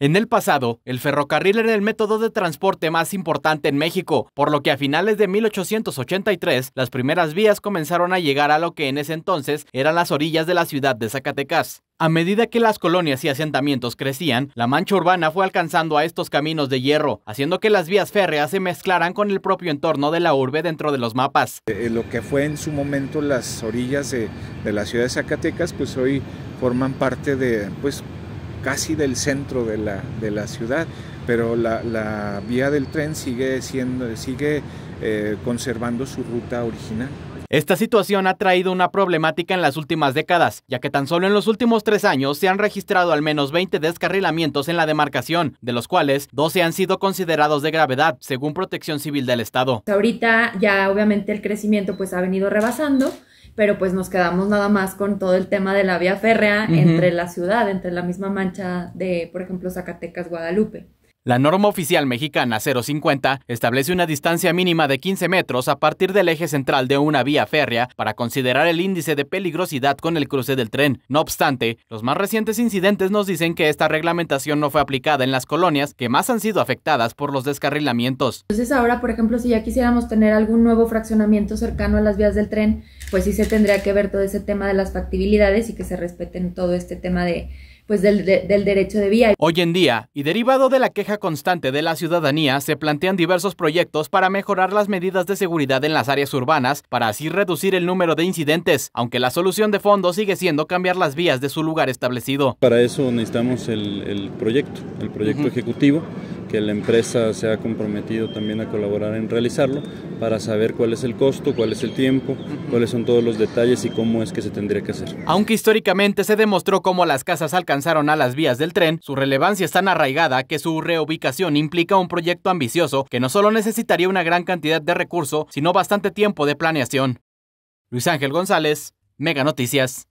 En el pasado, el ferrocarril era el método de transporte más importante en México, por lo que a finales de 1883 las primeras vías comenzaron a llegar a lo que en ese entonces eran las orillas de la ciudad de Zacatecas. A medida que las colonias y asentamientos crecían, la mancha urbana fue alcanzando a estos caminos de hierro, haciendo que las vías férreas se mezclaran con el propio entorno de la urbe dentro de los mapas. Eh, eh, lo que fue en su momento las orillas de, de la ciudad de Zacatecas, pues hoy forman parte de, pues, casi del centro de la, ciudad, pero la, vía del tren sigue, siendo, sigue eh, conservando su ruta original. Esta situación ha traído una problemática en las últimas décadas, ya que tan solo en los últimos tres años se han registrado al menos 20 descarrilamientos en la demarcación, de los cuales 12 han sido considerados de gravedad, según Protección Civil del Estado. Ahorita ya obviamente el crecimiento pues ha venido rebasando, pero pues nos quedamos nada más con todo el tema de la vía férrea entre la ciudad, entre la misma mancha de, por ejemplo, Zacatecas, Guadalupe. La norma oficial mexicana 050 establece una distancia mínima de 15 metros a partir del eje central de una vía férrea para considerar el índice de peligrosidad con el cruce del tren. No obstante, los más recientes incidentes nos dicen que esta reglamentación no fue aplicada en las colonias que más han sido afectadas por los descarrilamientos. Entonces ahora, por ejemplo, si ya quisiéramos tener algún nuevo fraccionamiento cercano a las vías del tren, pues sí se tendría que ver todo ese tema de las factibilidades y que se respeten todo este tema de pues del, derecho de vía. Hoy en día, y derivado de la queja constante de la ciudadanía, se plantean diversos proyectos para mejorar las medidas de seguridad en las áreas urbanas para así reducir el número de incidentes, aunque la solución de fondo sigue siendo cambiar las vías de su lugar establecido. Para eso necesitamos el, proyecto, el proyecto ejecutivo que la empresa se ha comprometido también a colaborar en realizarlo para saber cuál es el costo, cuál es el tiempo, cuáles son todos los detalles y cómo es que se tendría que hacer. Aunque históricamente se demostró cómo las casas alcanzaron a las vías del tren, su relevancia es tan arraigada que su reubicación implica un proyecto ambicioso que no solo necesitaría una gran cantidad de recursos, sino bastante tiempo de planeación. Luis Ángel González, Mega Noticias.